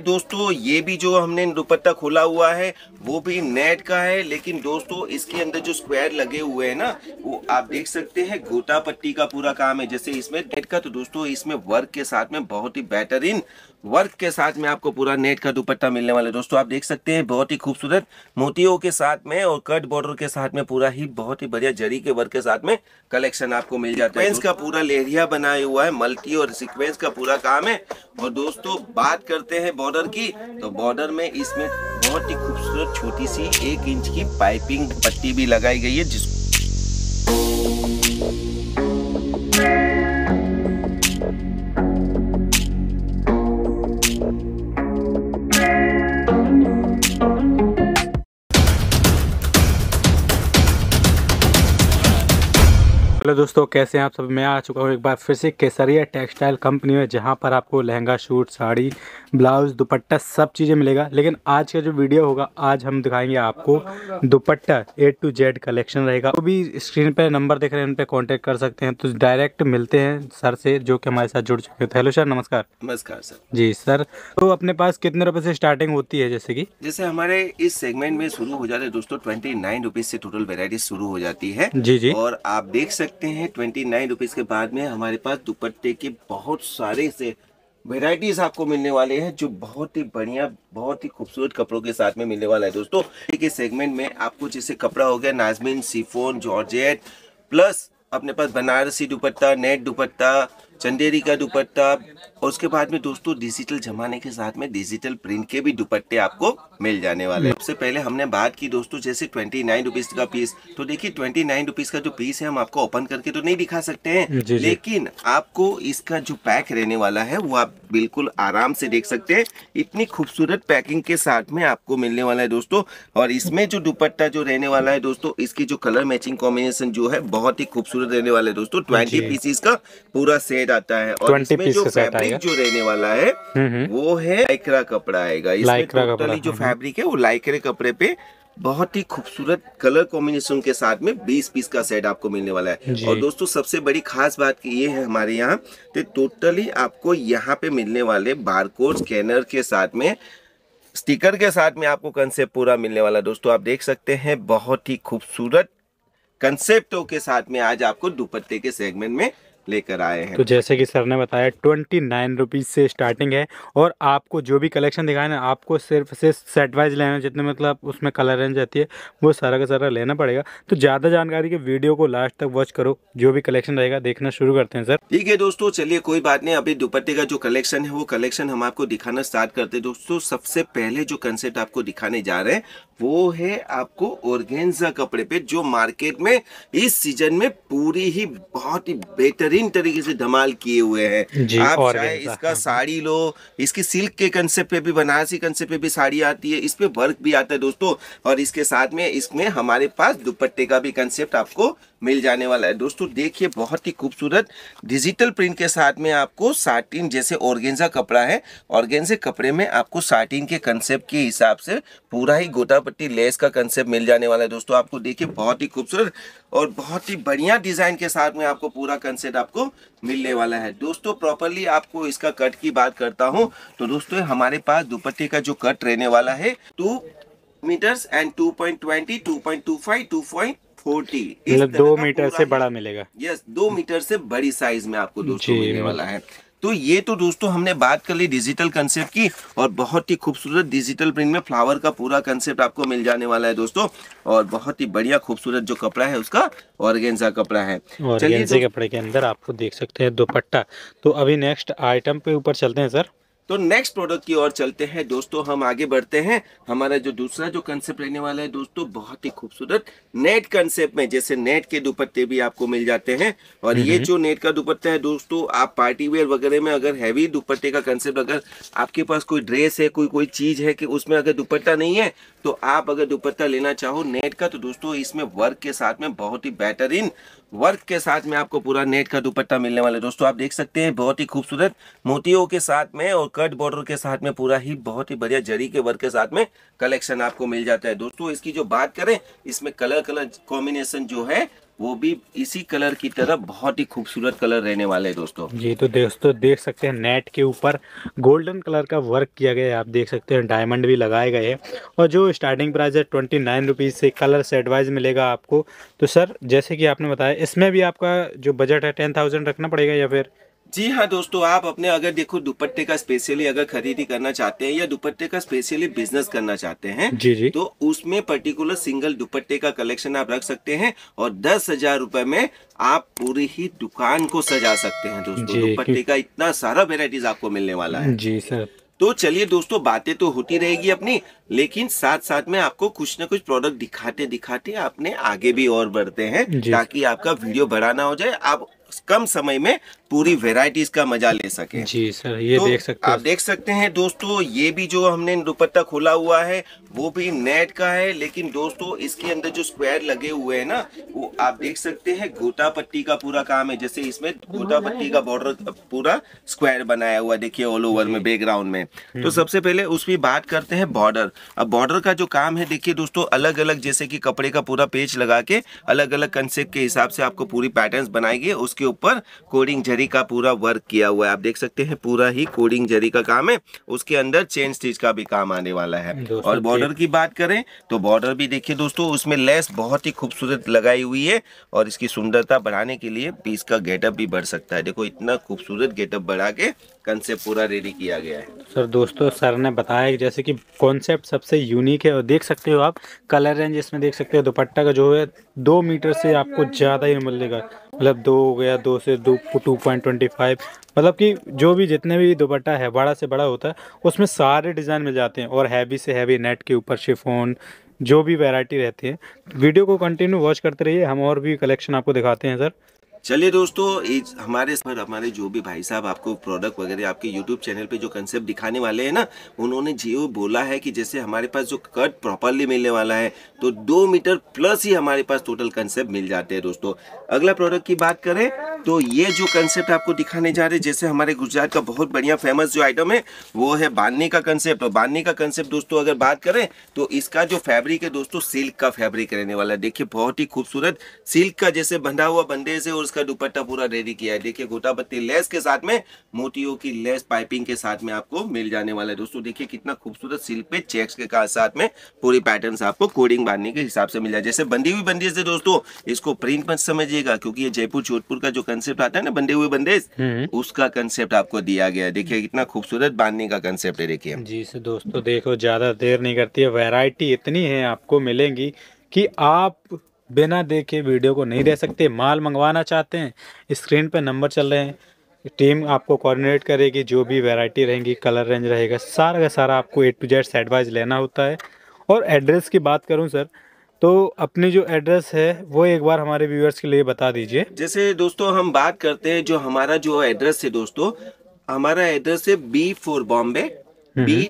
दोस्तों ये भी जो हमने दुपट्टा खोला हुआ है वो भी नेट का है लेकिन दोस्तों इसके अंदर जो स्क्वायर लगे हुए हैं ना वो आप देख सकते हैं गोटा पट्टी का पूरा काम है जैसे इसमें नेट का तो दोस्तों इसमें वर्क के साथ में बहुत ही बेहतरीन वर्क के साथ में आपको पूरा नेट का दुपट्टा मिलने वाला है दोस्तों आप देख सकते हैं बहुत ही खूबसूरत मोतियों के साथ में और कट बॉर्डर के साथ में पूरा ही बहुत ही बढ़िया जरी के वर्क के साथ में कलेक्शन आपको मिल जाता है का पूरा लेरिया बनाया हुआ है मल्टी और सिक्वेंस का पूरा काम है और दोस्तों तो बात करते हैं बॉर्डर की तो बॉर्डर में इसमें बहुत ही खूबसूरत छोटी सी एक इंच की पाइपिंग पट्टी भी लगाई गई है जिसको हेलो दोस्तों कैसे हैं आप सब मैं आ चुका हूँ एक बार फिर से केसरिया टेक्सटाइल कंपनी में जहाँ पर आपको लहंगा सूट साड़ी ब्लाउज दुपट्टा सब चीज़ें मिलेगा लेकिन आज का जो वीडियो होगा आज हम दिखाएंगे आपको dupatta A to Z collection रहेगा वो तो भी स्क्रीन पर नंबर देख रहे हैं उन पर कॉन्टेक्ट कर सकते हैं तो डायरेक्ट मिलते हैं सर से जो कि हमारे साथ जुड़ चुके थे तो हेलो सर नमस्कार नमस्कार सर जी सर तो अपने पास कितने रुपये से स्टार्टिंग होती है जैसे कि जैसे हमारे इस सेगमेंट में शुरू हो जाते हैं दोस्तों ट्वेंटी से टोटल वेराइटी शुरू हो जाती है जी जी और आप देख सकते सकते हैं ट्वेंटी नाइन रुपीज़ के बाद में हमारे पास दुपट्टे के बहुत सारे से वेराइटीज आपको मिलने वाले हैं जो बहुत ही बढ़िया बहुत ही खूबसूरत कपड़ों के साथ में मिलने वाला है दोस्तों के सेगमेंट में आपको जैसे कपड़ा हो गया नाजमिन सीफोन जॉर्जेट प्लस अपने पास बनारसी दुपट्टा नेट दुपट्टा चंदेरी का दुपट्टा और उसके बाद में दोस्तों डिजिटल जमाने के साथ में डिजिटल प्रिंट के भी दुपट्टे आपको मिल जाने वाले हैं सबसे पहले हमने बात की दोस्तों जैसे ट्वेंटी नाइन रुपीज का पीस तो देखिए ट्वेंटी नाइन रुपीज का जो पीस है हम आपको ओपन करके तो नहीं दिखा सकते हैं लेकिन आपको इसका जो पैक रहने वाला है वो आप बिल्कुल आराम से देख सकते हैं इतनी खूबसूरत पैकिंग के साथ में आपको मिलने वाला है दोस्तों और इसमें जो दुपट्टा जो रहने वाला है दोस्तों इसकी जो कलर मैचिंग कॉम्बिनेशन जो है बहुत ही खूबसूरत रहने वाला है दोस्तों ट्वेंटी पीसीस का पूरा सेट सेट आता है और इसमें जो फैब्रिक जो रहने वाला है हम्म, हम्म। वो है लाइकरा कपड़ा आएगा इसमें जो फैब्रिक हम्म, है वो लाइकरे कपड़े पे बहुत ही खूबसूरत कलर कॉम्बिनेशन के साथ में 20 पीस का सेट आपको मिलने वाला है और दोस्तों सबसे बड़ी खास बात की ये है हमारे यहाँ तो टोटली आपको यहाँ पे मिलने वाले बारकोड स्कैनर के साथ में स्टिकर के साथ में आपको कंसेप्ट पूरा मिलने वाला दोस्तों आप देख सकते हैं बहुत ही खूबसूरत कंसेप्टों के साथ में आज आपको दुपट्टे के सेगमेंट में लेकर आए हैं तो जैसे कि सर ने बताया ट्वेंटी नाइन रुपीज़ से स्टार्टिंग है और आपको जो भी कलेक्शन दिखाया ना आपको सिर्फ से सेट वाइज लेना जितने मतलब उसमें कलर रेंज रहती है वो सारा का सारा लेना पड़ेगा तो ज़्यादा जानकारी के वीडियो को लास्ट तक वॉच करो जो भी कलेक्शन रहेगा देखना शुरू करते हैं सर ठीक है दोस्तों चलिए कोई बात नहीं अभी दुपट्टे का जो कलेक्शन है वो कलेक्शन हम आपको दिखाना स्टार्ट करते हैं दोस्तों सबसे पहले जो कंसेप्ट आपको दिखाने जा रहे हैं वो है आपको ओरगेंजा कपड़े पे जो मार्केट में इस सीजन में पूरी ही बहुत ही बेहतर बेहतरीन तरीके से धमाल किए हुए हैं आप चाहे इसका हाँ। साड़ी लो इसकी सिल्क के कंसेप्ट पे भी बनारसी कंसेप्ट पे भी साड़ी आती है इस पे वर्क भी आता है दोस्तों और इसके साथ में इसमें हमारे पास दुपट्टे का भी कंसेप्ट आपको मिल जाने वाला है दोस्तों देखिए बहुत ही खूबसूरत डिजिटल प्रिंट के साथ में आपको साटिन जैसे ऑर्गेंजा कपड़ा है ऑर्गेंजे कपड़े में आपको साटिन के कंसेप्ट के हिसाब से पूरा ही गोटापट्टी लेस का कंसेप्ट मिल जाने वाला है दोस्तों आपको देखिए बहुत ही खूबसूरत और बहुत ही बढ़िया डिजाइन के साथ में आपको पूरा कंसेप्ट आपको मिलने वाला है दोस्तों प्रॉपरली आपको इसका कट की बात करता हूँ तो दोस्तों हमारे पास दुपट्टे का जो कट रहने वाला है two metres and two point twenty two point two five two point forty मतलब दो मीटर से बड़ा मिलेगा यस दो मीटर से बड़ी साइज में आपको दोस्तों मिलने वाला है तो ये तो दोस्तों हमने बात कर ली डिजिटल कंसेप्ट की और बहुत ही खूबसूरत डिजिटल प्रिंट में फ्लावर का पूरा कंसेप्ट आपको मिल जाने वाला है दोस्तों और बहुत ही बढ़िया खूबसूरत जो कपड़ा है उसका ऑर्गेंजा कपड़ा है ऑर्गेंजा कपड़े के अंदर आपको देख सकते हैं दोपट्टा तो अभी नेक्स्ट आइटम पे ऊपर चलते हैं सर तो नेक्स्ट प्रोडक्ट की ओर चलते हैं दोस्तों हम आगे बढ़ते हैं हमारा जो दूसरा जो कंसेप्ट रहने वाला है दोस्तों बहुत ही खूबसूरत नेट कंसेप्ट में जैसे नेट के दुपट्टे भी आपको मिल जाते हैं और ये जो नेट का दुपट्टा है दोस्तों आप पार्टी वेयर वगैरह में अगर हैवी दुपट्टे का कंसेप्ट अगर आपके पास कोई ड्रेस है कोई कोई चीज है कि उसमें अगर दुपट्टा नहीं है तो आप अगर दुपट्टा लेना चाहो नेट का तो दोस्तों इसमें वर्क के साथ में बहुत ही बेहतरीन वर्क के साथ में आपको पूरा नेट का दुपट्टा मिलने वाला है दोस्तों आप देख सकते हैं बहुत ही खूबसूरत मोतियों के साथ में और कट बॉर्डर के साथ में पूरा ही बहुत ही बढ़िया जरी के वर्क के साथ में कलेक्शन आपको मिल जाता है दोस्तों इसकी जो बात करें इसमें कलर कलर कॉम्बिनेशन जो है वो भी इसी कलर की तरह बहुत ही खूबसूरत कलर रहने वाले हैं दोस्तों जी तो दोस्तों देख सकते हैं नेट के ऊपर गोल्डन कलर का वर्क किया गया है आप देख सकते हैं डायमंड भी लगाए गए हैं और जो स्टार्टिंग प्राइस है ट्वेंटी नाइन रुपीज़ से कलर सेट वाइज मिलेगा आपको तो सर जैसे कि आपने बताया इसमें भी आपका जो बजट है टेन थाउजेंड रखना पड़ेगा या फिर जी हाँ दोस्तों आप अपने अगर देखो दुपट्टे का स्पेशली अगर खरीदी करना चाहते हैं या दुपट्टे का स्पेशली बिजनेस करना चाहते हैं जी जी तो उसमें पर्टिकुलर सिंगल दुपट्टे का कलेक्शन आप रख सकते हैं और दस हजार रूपए में आप पूरी ही दुकान को सजा सकते हैं दोस्तों दुपट्टे का इतना सारा वेराइटीज आपको मिलने वाला है जी सर तो चलिए दोस्तों बातें तो होती रहेगी अपनी लेकिन साथ साथ में आपको कुछ ना कुछ प्रोडक्ट दिखाते दिखाते आपने आगे भी और बढ़ते हैं ताकि आपका वीडियो बढ़ाना हो जाए आप कम समय में पूरी वेराइटीज का मजा ले सके जी सर ये तो देख सकते आप देख सकते हैं दोस्तों ये भी जो हमने दुपट्टा खोला हुआ है वो भी नेट का है लेकिन दोस्तों इसके अंदर जो स्क्वायर लगे हुए हैं ना वो आप देख सकते हैं गोटा पट्टी का पूरा काम है जैसे इसमें गोटा पट्टी का बॉर्डर पूरा स्क्वायर बनाया हुआ देखिए ऑल ओवर में बैकग्राउंड में तो हम्म। सबसे पहले उसमें बात करते हैं बॉर्डर अब बॉर्डर का जो काम है देखिए दोस्तों अलग अलग जैसे कि कपड़े का पूरा पेज लगा के अलग अलग कंसेप्ट के हिसाब से आपको पूरी पैटर्न बनाएगी उसके उसके ऊपर कोडिंग जरी का पूरा वर्क किया हुआ है आप देख सकते हैं पूरा ही कोडिंग जरी का काम है उसके अंदर चेन स्टिच का भी काम आने वाला है और बॉर्डर की बात करें तो बॉर्डर भी देखिए दोस्तों उसमें लेस बहुत ही खूबसूरत लगाई हुई है और इसकी सुंदरता बढ़ाने के लिए पीस का गेटअप भी बढ़ सकता है देखो इतना खूबसूरत गेटअप बढ़ा के कंसेप्ट पूरा रेडी किया गया है सर दोस्तों सर ने बताया जैसे कि कॉन्सेप्ट सबसे यूनिक है और देख सकते हो आप कलर रेंज इसमें देख सकते हो दुपट्टा का जो है दो मीटर से आपको ज़्यादा ही मिलेगा मतलब दो हो गया गया दो से दो टू पॉइंट ट्वेंटी फाइव मतलब कि जो भी जितने भी दुपट्टा है बड़ा से बड़ा होता है उसमें सारे डिज़ाइन मिल जाते हैं और हैवी से हैवी नेट के ऊपर शिफोन जो भी वैरायटी रहती है वीडियो को कंटिन्यू वॉच करते रहिए हम और भी कलेक्शन आपको दिखाते हैं सर चलिए दोस्तों इस हमारे पर हमारे जो भी भाई साहब आपको प्रोडक्ट वगैरह आपके यूट्यूब चैनल पे जो कंसेप्ट दिखाने वाले हैं ना उन्होंने जियो बोला है कि जैसे हमारे पास जो कट प्रॉपरली मिलने वाला है तो दो मीटर प्लस ही हमारे पास टोटल कंसेप्ट मिल जाते हैं दोस्तों अगला प्रोडक्ट की बात करें तो ये जो कंसेप्ट आपको दिखाने जा रहे हैं जैसे हमारे गुजरात का बहुत बढ़िया फेमस जो आइटम है वो है बांधने का कंसेप्ट और तो बांधने का कंसेप्ट दोस्तों अगर बात करें तो इसका जो फैब्रिक है दोस्तों सिल्क का फैब्रिक रहने वाला है देखिए बहुत ही खूबसूरत सिल्क का जैसे बंधा हुआ बंदे से और उसका दुपट्टा पूरा रेडी किया है देखिये गोटा पत्ती लेस के साथ में मोतियों की लेस पाइपिंग के साथ में आपको मिल जाने वाला है दोस्तों देखिये कितना खूबसूरत सिल्क पे चेक के साथ में पूरी पैटर्न आपको कोडिंग बांधने के हिसाब से मिल जाए जैसे बंदी हुई बंदी से दोस्तों इसको प्रिंट मत समझिएगा क्योंकि ये जयपुर जोधपुर का जो कंसेप्ट आता है ना बंदे हुए बंदे हम्म। उसका कंसेप्ट आपको दिया गया है देखिए कितना खूबसूरत बांधने का कंसेप्ट है देखिए जी से दोस्तों देखो ज्यादा देर नहीं करती है वेराइटी इतनी है आपको मिलेंगी की आप बिना देखे वीडियो को नहीं दे सकते माल मंगवाना चाहते हैं स्क्रीन पर नंबर चल रहे हैं टीम आपको कोऑर्डिनेट करेगी जो भी वैरायटी रहेगी कलर रेंज रहेगा सारा का सारा आपको A to Z set wise लेना होता है और एड्रेस की बात करूं सर तो अपने जो एड्रेस है वो एक बार हमारे व्यूअर्स के लिए बता दीजिए जैसे दोस्तों हम बात करते हैं जो हमारा जो एड्रेस है दोस्तों हमारा एड्रेस है बी फोर बॉम्बे बी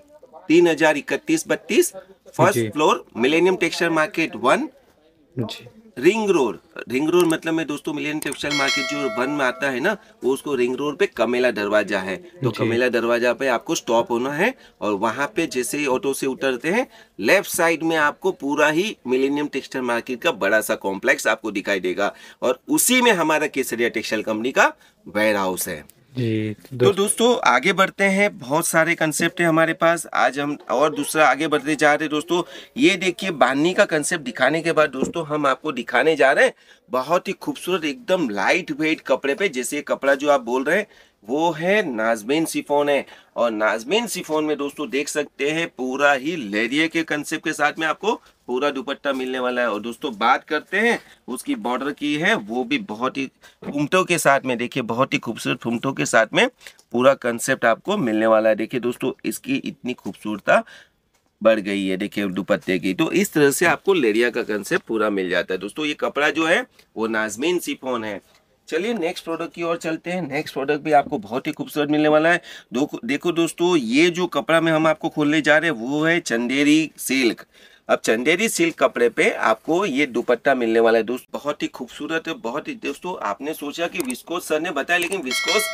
तीन हजार इकतीस बत्तीस first floor millennium texture market one जी रिंग रोड रिंग रोड मतलब में दोस्तों मिलियन टेक्सटाइल मार्केट जो वन में आता है ना वो उसको रिंग रोड पे कमेला दरवाजा है तो कमेला दरवाजा पे आपको स्टॉप होना है और वहां पे जैसे ही ऑटो से उतरते हैं लेफ्ट साइड में आपको पूरा ही मिलेनियम टेक्सटाइल मार्केट का बड़ा सा कॉम्प्लेक्स आपको दिखाई देगा और उसी में हमारा केसरिया टेक्सटाइल कंपनी का वेयर हाउस है जी तो दोस्तों आगे बढ़ते हैं बहुत सारे कंसेप्ट है हमारे पास आज हम और दूसरा आगे बढ़ते जा रहे हैं दोस्तों ये देखिए बान्नी का कंसेप्ट दिखाने के बाद दोस्तों हम आपको दिखाने जा रहे हैं बहुत ही खूबसूरत एकदम लाइट वेट कपड़े पे जैसे कपड़ा जो आप बोल रहे हैं वो है नाजमेन सिफोन है और नाजमेन सिफोन में दोस्तों देख सकते हैं पूरा ही लेरिए के कंसेप्ट के साथ में आपको पूरा दुपट्टा मिलने वाला है और दोस्तों बात करते हैं उसकी बॉर्डर की है वो भी बहुत ही फुमटों के साथ में देखिए बहुत ही खूबसूरत फुमटों के साथ में पूरा कंसेप्ट आपको मिलने वाला है देखिए दोस्तों इसकी इतनी खूबसूरता बढ़ गई है देखिए दुपट्टे की तो इस तरह से आपको लेरिया का कंसेप्ट पूरा मिल जाता है दोस्तों ये कपड़ा जो है वो नाजमीन सिफोन है चलिए नेक्स्ट प्रोडक्ट की ओर चलते हैं नेक्स्ट प्रोडक्ट भी आपको बहुत ही खूबसूरत मिलने वाला है देखो दोस्तों ये जो कपड़ा में हम आपको खोलने जा रहे हैं वो है चंदेरी सिल्क अब चंदेरी सिल्क कपड़े पे आपको ये दुपट्टा मिलने वाला है दोस्त बहुत ही खूबसूरत है बहुत ही दोस्तों आपने सोचा कि विस्कोस सर ने बताया लेकिन विस्कोस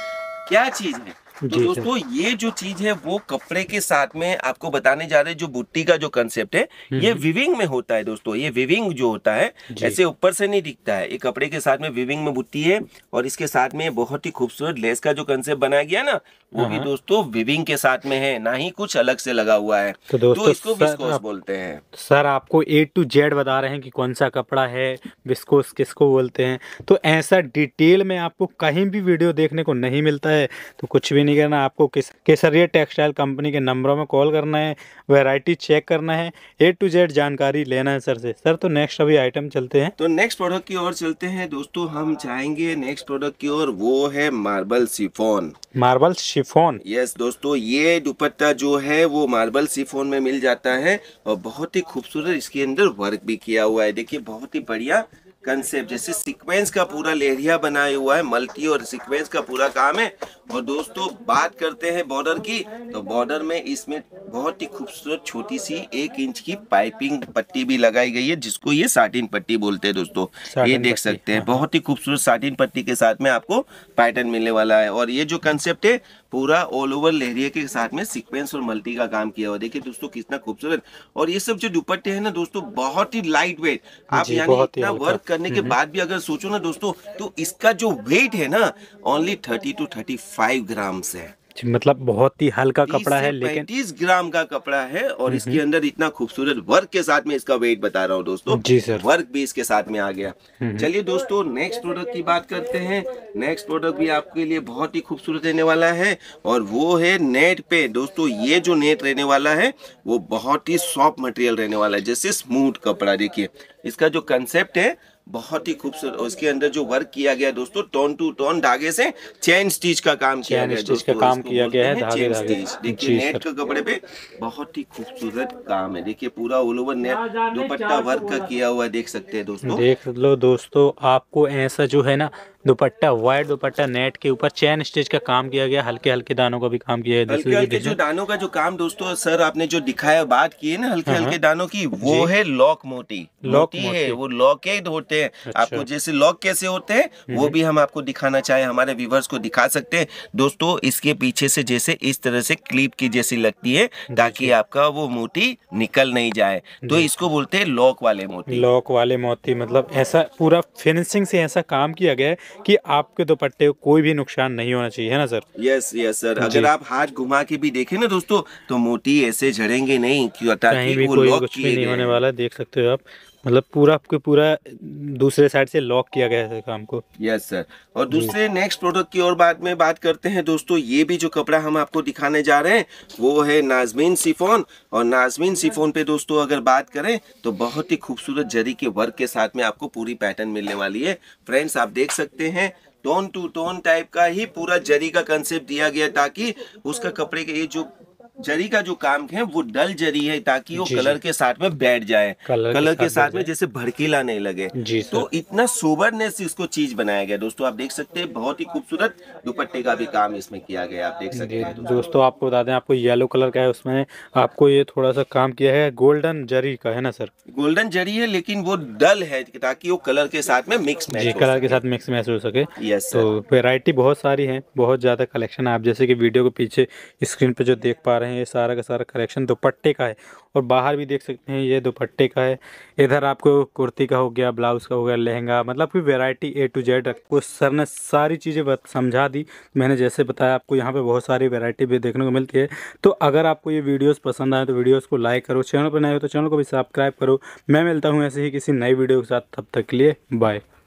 क्या चीज़ है तो दोस्तों ये जो चीज है वो कपड़े के साथ में आपको बताने जा रहे हैं जो बुट्टी का जो कंसेप्ट है हम्म, ये विविंग हम्म। में होता है दोस्तों ये विविंग जो होता है ऐसे ऊपर से नहीं दिखता है ये कपड़े के साथ में विविंग में बुट्टी है और इसके साथ में बहुत ही खूबसूरत लेस का जो कंसेप्ट बनाया गया ना वो भी हाँ, हाँ। दोस्तों विविंग के साथ में है ना ही कुछ अलग से लगा हुआ है तो दोस्तों तो इसको विस्कोस बोलते हैं सर आपको ए टू जेड बता रहे हैं कि कौन सा कपड़ा है विस्कोस किसको बोलते हैं तो ऐसा डिटेल में आपको कहीं भी वीडियो देखने को नहीं मिलता है तो कुछ भी नहीं करना आपको किस केसरिया टेक्सटाइल कंपनी के नंबरों में कॉल करना है वेराइटी चेक करना है ए टू जेड जानकारी लेना है सर से सर तो नेक्स्ट अभी आइटम चलते हैं तो नेक्स्ट प्रोडक्ट की ओर चलते हैं दोस्तों हम जाएंगे नेक्स्ट प्रोडक्ट की ओर वो है marble chiffon marble chiffon yes दोस्तों ये दुपट्टा जो है वो मार्बल सिफोन में मिल जाता है और बहुत ही खूबसूरत इसके अंदर वर्क भी किया हुआ है देखिए बहुत ही बढ़िया कंसेप्ट जैसे सीक्वेंस का पूरा लेरिया बनाया हुआ है मल्टी और सीक्वेंस का पूरा काम है और दोस्तों बात करते हैं बॉर्डर की तो बॉर्डर में इसमें बहुत ही खूबसूरत छोटी सी एक इंच की पाइपिंग पट्टी भी लगाई गई है जिसको ये साटिन पट्टी बोलते हैं दोस्तों ये देख सकते हैं हाँ। बहुत ही खूबसूरत साटिन पट्टी के साथ में आपको पैटर्न मिलने वाला है और ये जो कंसेप्ट है पूरा ऑल ओवर लेरिया के साथ में सिक्वेंस और मल्टी का काम किया हुआ देखिये दोस्तों कितना खूबसूरत और ये सब जो दुपट्टे है ना दोस्तों बहुत ही लाइट वेट आप यानी इतना वर्क करने के हम्म। बाद भी अगर सोचो ना दोस्तों तो इसका जो वेट है ना only thirty two thirty five gram है मतलब बहुत ही हल्का कपड़ा है लेकिन तीस ग्राम का कपड़ा है और हम्म, इसके हम्म। अंदर इतना खूबसूरत वर्क के साथ में इसका वेट बता रहा हूँ दोस्तों जी सर वर्क भी इसके साथ में आ गया चलिए दोस्तों नेक्स्ट प्रोडक्ट की बात करते हैं नेक्स्ट प्रोडक्ट भी आपके लिए बहुत ही खूबसूरत रहने वाला है और वो है नेट पे दोस्तों ये जो नेट रहने वाला है वो बहुत ही सॉफ्ट मटेरियल रहने वाला है जैसे स्मूथ कपड़ा देखिए इसका जो कंसेप्ट है बहुत ही खूबसूरत उसके अंदर जो वर्क किया गया दोस्तों टोन टू टोन धागे से चैन स्टिच का काम किया गया स्टिच का काम किया गया है धागे स्टिच देखिए नेट के कपड़े पे बहुत ही खूबसूरत काम है देखिए पूरा all over net dupatta work का किया हुआ देख सकते हैं दोस्तों देख लो दोस्तों आपको ऐसा जो है ना दुपट्टा वायर दुपट्टा नेट के ऊपर चैन स्टिच का काम किया गया हल्के हल्के दानों का भी काम किया गया जो दानों का जो काम दोस्तों सर आपने जो दिखाया बात की है ना हल्के हाँ, हाँ। हल्के दानों की वो है लॉक मोटी लॉक है वो ही होते हैं अच्छा। आपको जैसे लॉक कैसे होते हैं हम्म, वो हम्म। भी हम आपको दिखाना चाहे हमारे व्यूवर्स को दिखा सकते हैं दोस्तों इसके पीछे से जैसे इस तरह से क्लिप की जैसी लगती है ताकि आपका वो मोती निकल नहीं जाए तो इसको बोलते हैं लॉक वाले मोती लॉक वाले मोती मतलब ऐसा पूरा फिनिशिंग से ऐसा काम किया गया है कि आपके दुपट्टे को कोई भी नुकसान नहीं होना चाहिए है ना सर यस यस सर अगर आप हाथ घुमा के भी देखें ना दोस्तों तो मोती ऐसे झड़ेंगे नहीं क्यों भी वो कुछ भी नहीं होने वाला देख सकते हो आप मतलब पूरा आपके पूरा दूसरे साइड से लॉक किया गया है काम को यस सर और दूसरे नेक्स्ट प्रोडक्ट की और बात में बात करते हैं दोस्तों ये भी जो कपड़ा हम आपको दिखाने जा रहे हैं वो है नाजमीन सिफोन और नाजमीन सिफोन पे दोस्तों अगर बात करें तो बहुत ही खूबसूरत जरी के वर्क के साथ में आपको पूरी पैटर्न मिलने वाली है फ्रेंड्स आप देख सकते हैं टोन टू टोन टाइप का ही पूरा जरी का कंसेप्ट दिया गया ताकि उसका कपड़े के ये जो जरी का जो काम है वो डल जरी है ताकि वो कलर के साथ में बैठ जाए कलर, कलर के साथ में जैसे भड़कीला नहीं लगे तो इतना सोबरनेस इसको चीज बनाया गया दोस्तों आप देख सकते हैं बहुत ही खूबसूरत दुपट्टे का भी काम इसमें किया गया आप देख सकते हैं दोस्तों आपको बता दें आपको येलो कलर का है उसमें आपको ये थोड़ा सा काम किया है गोल्डन जरी का है ना सर गोल्डन जरी है लेकिन वो डल है ताकि वो कलर के साथ में मिक्स मैच कलर के साथ मिक्स महसूस हो सके यस तो वेरायटी बहुत सारी है बहुत ज्यादा कलेक्शन आप जैसे की वीडियो के पीछे स्क्रीन पे जो देख पा रहे हैं रहे हैं ये सारा का सारा कलेक्शन दुपट्टे का है और बाहर भी देख सकते हैं ये दुपट्टे का है इधर आपको कुर्ती का हो गया ब्लाउज का हो गया लहंगा मतलब कि वैरायटी ए टू जेड आपको सर ने सारी चीज़ें समझा दी मैंने जैसे बताया आपको यहाँ पर बहुत सारी वेरायटी भी देखने को मिलती है तो अगर आपको ये वीडियोज़ पसंद आए तो वीडियोज को लाइक करो चैनल पर नए हो तो चैनल को भी सब्सक्राइब करो मैं मिलता हूँ ऐसे ही किसी नई वीडियो के साथ तब तक के लिए बाय